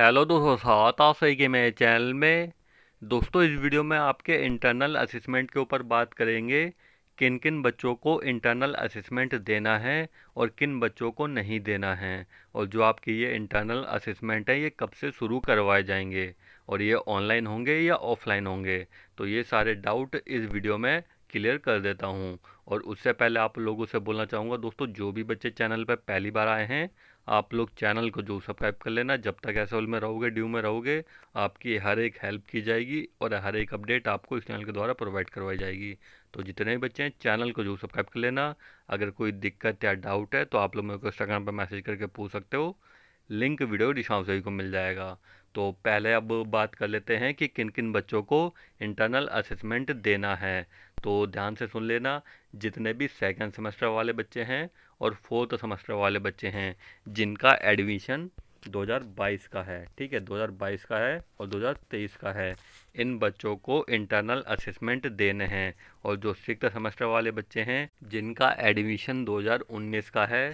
hello दोस्तों स्वागत आप सही के मेरे चैनल में दोस्तों इस वीडियो में आपके इंटरनल असेसमेंट के ऊपर बात करेंगे किन किन बच्चों को इंटरनल असेसमेंट देना है और किन बच्चों को नहीं देना है और जो आपके ये इंटरनल असेसमेंट है ये कब से शुरू करवाए जाएंगे और ये ऑनलाइन होंगे या ऑफलाइन होंगे तो ये सारे डाउट इस वीडियो में क्लियर कर देता हूँ और उससे पहले आप लोगों से बोलना चाहूँगा दोस्तों जो भी बच्चे चैनल पर पहली बार आए हैं आप लोग चैनल को जो सब्सक्राइब कर लेना जब तक ऐसे ऑल में रहोगे ड्यू में रहोगे आपकी हर एक हेल्प की जाएगी और हर एक अपडेट आपको इस चैनल के द्वारा प्रोवाइड करवाई जाएगी तो जितने भी बच्चे हैं चैनल को जो सब्सक्राइब कर लेना अगर कोई दिक्कत या डाउट है तो आप लोग मेरे को इंस्टाग्राम पर मैसेज करके पूछ सकते हो लिंक वीडियो डिशाउ सभी को मिल जाएगा तो पहले अब बात कर लेते हैं कि किन किन बच्चों को इंटरनल असेसमेंट देना है तो ध्यान से सुन लेना जितने भी सेकेंड सेमेस्टर वाले बच्चे हैं और फोर्थ सेमेस्टर वाले बच्चे हैं जिनका एडमिशन 2022 का है ठीक है 2022 का है और 2023 का है इन बच्चों को इंटरनल असेसमेंट देने हैं और जो सिक्स सेमेस्टर वाले बच्चे हैं जिनका एडमिशन 2019 का है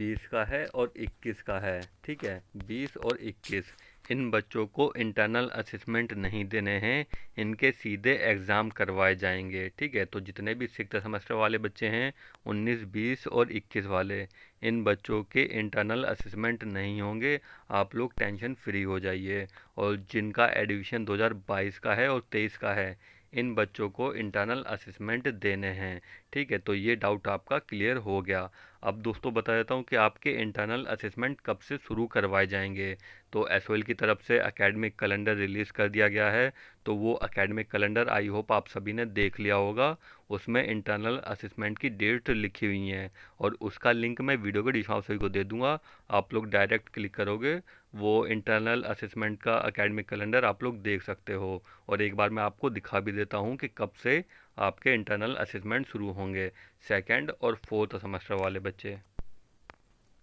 20 का है और 21 का है ठीक है 20 और 21 इन बच्चों को इंटरनल असेसमेंट नहीं देने हैं इनके सीधे एग्ज़ाम करवाए जाएंगे ठीक है तो जितने भी सिक्स सेमेस्टर वाले बच्चे हैं 19, 20 और 21 वाले इन बच्चों के इंटरनल असेसमेंट नहीं होंगे आप लोग टेंशन फ्री हो जाइए और जिनका एडमिशन 2022 का है और 23 का है इन बच्चों को इंटरनल असेसमेंट देने हैं ठीक है तो ये डाउट आपका क्लियर हो गया अब दोस्तों बता देता हूँ कि आपके इंटरनल असेसमेंट कब से शुरू करवाए जाएंगे तो एस की तरफ से अकेडमिक कैलेंडर रिलीज़ कर दिया गया है तो वो अकेडमिक कैलेंडर आई होप आप सभी ने देख लिया होगा उसमें इंटरनल असेसमेंट की डेट लिखी हुई हैं और उसका लिंक मैं वीडियो के डिस्क्रिप्शन को दे दूंगा आप लोग डायरेक्ट क्लिक करोगे वो इंटरनल असेसमेंट का अकेडमिक कैलेंडर आप लोग देख सकते हो और एक बार मैं आपको दिखा भी देता हूँ कि कब से आपके इंटरनल असेसमेंट शुरू होंगे सेकेंड और फोर्थ सेमेस्टर वाले बच्चे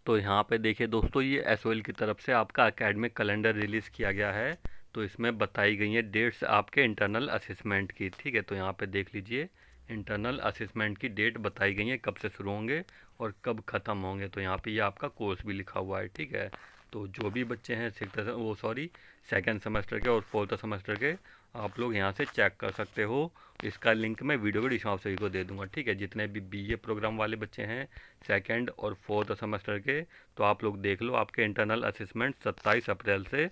तो यहाँ पे देखिए दोस्तों ये एस की तरफ से आपका अकेडमिक कैलेंडर रिलीज़ किया गया है तो इसमें बताई गई हैं डेट्स आपके इंटरनल असेसमेंट की ठीक है तो यहाँ पे देख लीजिए इंटरनल असेसमेंट की डेट बताई गई है कब से शुरू होंगे और कब ख़त्म होंगे तो यहाँ पे ये यह आपका कोर्स भी लिखा हुआ है ठीक है तो जो भी बच्चे हैं सिक्स वो सॉरी सेकेंड सेमेस्टर के और फोर्थ सेमेस्टर के आप लोग यहाँ से चेक कर सकते हो इसका लिंक मैं वीडियो के डिश आप सभी को दे दूंगा ठीक है जितने भी बीए प्रोग्राम वाले बच्चे हैं सेकंड और फोर्थ सेमेस्टर के तो आप लोग देख लो आपके इंटरनल असेसमेंट 27 अप्रैल से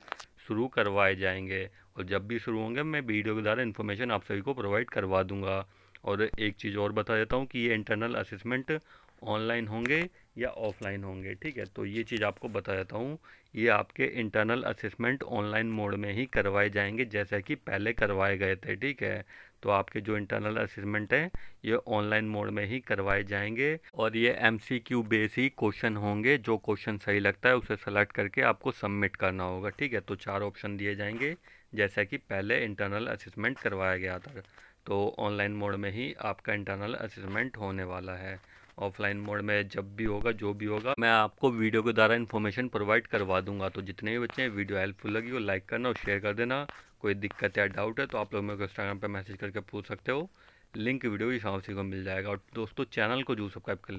शुरू करवाए जाएंगे और जब भी शुरू होंगे मैं वीडियो के द्वारा इन्फॉर्मेशन आप सभी को प्रोवाइड करवा दूँगा और एक चीज़ और बता देता हूँ कि ये इंटरनल असेसमेंट ऑनलाइन होंगे या ऑफलाइन होंगे ठीक है तो ये चीज़ आपको बता देता हूँ ये आपके इंटरनल असेसमेंट ऑनलाइन मोड में ही करवाए जाएंगे जैसा कि पहले करवाए गए थे ठीक है तो आपके जो इंटरनल असेसमेंट हैं ये ऑनलाइन मोड में ही करवाए जाएंगे और ये एम सी क्यू बेस ही क्वेश्चन होंगे जो क्वेश्चन सही लगता है उसे सेलेक्ट करके आपको सबमिट करना होगा ठीक है तो चार ऑप्शन दिए जाएंगे जैसा कि पहले इंटरनल असेसमेंट करवाया गया था तो ऑनलाइन मोड में ही आपका इंटरनल असेसमेंट होने वाला है ऑफलाइन मोड में जब भी होगा जो भी होगा मैं आपको वीडियो के द्वारा इन्फॉर्मेशन प्रोवाइड करवा दूंगा तो जितने भी बच्चे हैं वीडियो हेल्पफुल लगी हो लाइक करना और शेयर कर देना कोई दिक्कत या डाउट है तो आप लोग मेरे को इंस्टाग्राम पर मैसेज करके पूछ सकते हो लिंक वीडियो की शाम को मिल जाएगा और दोस्तों चैनल को जो सब्सक्राइब कर लें